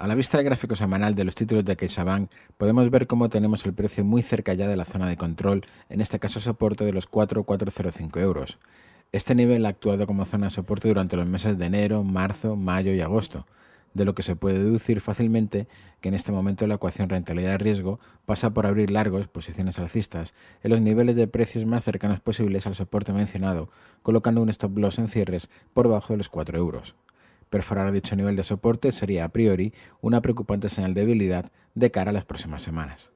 A la vista del gráfico semanal de los títulos de CaixaBank, podemos ver cómo tenemos el precio muy cerca ya de la zona de control, en este caso soporte de los 4,405 euros. Este nivel ha actuado como zona de soporte durante los meses de enero, marzo, mayo y agosto, de lo que se puede deducir fácilmente que en este momento la ecuación rentabilidad-riesgo pasa por abrir largos posiciones alcistas en los niveles de precios más cercanos posibles al soporte mencionado, colocando un stop loss en cierres por bajo de los 4 euros. Perforar dicho nivel de soporte sería a priori una preocupante señal de debilidad de cara a las próximas semanas.